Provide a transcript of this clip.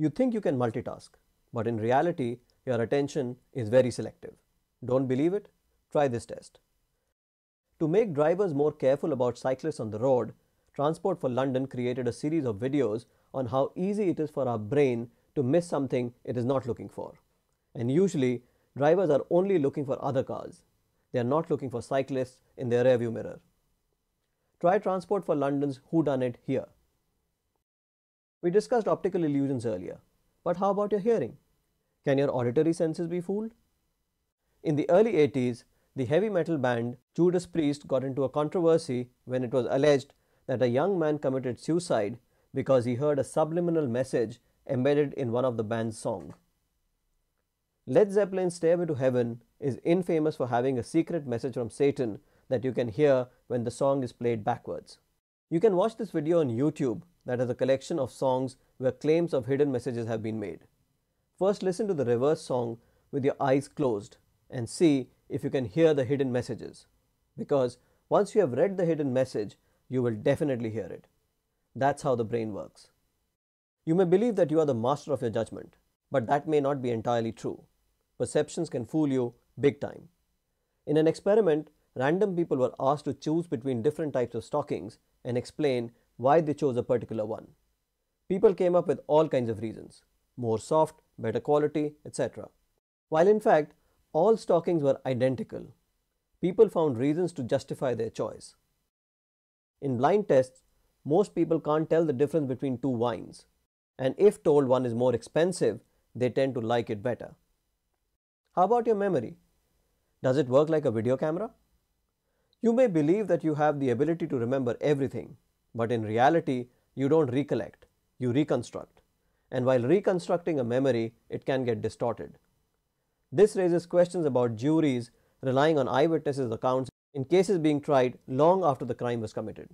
You think you can multitask, but in reality, your attention is very selective. Don't believe it? Try this test. To make drivers more careful about cyclists on the road, Transport for London created a series of videos on how easy it is for our brain to miss something it is not looking for. And usually, drivers are only looking for other cars. They are not looking for cyclists in their rearview mirror. Try Transport for London's Who Done It here. We discussed optical illusions earlier, but how about your hearing? Can your auditory senses be fooled? In the early 80s, the heavy metal band Judas Priest got into a controversy when it was alleged that a young man committed suicide because he heard a subliminal message embedded in one of the band's songs. Led Zeppelin's Stairway to Heaven is infamous for having a secret message from Satan that you can hear when the song is played backwards. You can watch this video on YouTube that is a collection of songs where claims of hidden messages have been made. First listen to the reverse song with your eyes closed and see if you can hear the hidden messages. Because once you have read the hidden message, you will definitely hear it. That's how the brain works. You may believe that you are the master of your judgment, but that may not be entirely true. Perceptions can fool you big time. In an experiment, random people were asked to choose between different types of stockings and explain why they chose a particular one. People came up with all kinds of reasons more soft, better quality, etc. While in fact, all stockings were identical, people found reasons to justify their choice. In blind tests, most people can't tell the difference between two wines, and if told one is more expensive, they tend to like it better. How about your memory? Does it work like a video camera? You may believe that you have the ability to remember everything, but in reality, you don't recollect, you reconstruct. And while reconstructing a memory, it can get distorted. This raises questions about juries relying on eyewitnesses' accounts in cases being tried long after the crime was committed.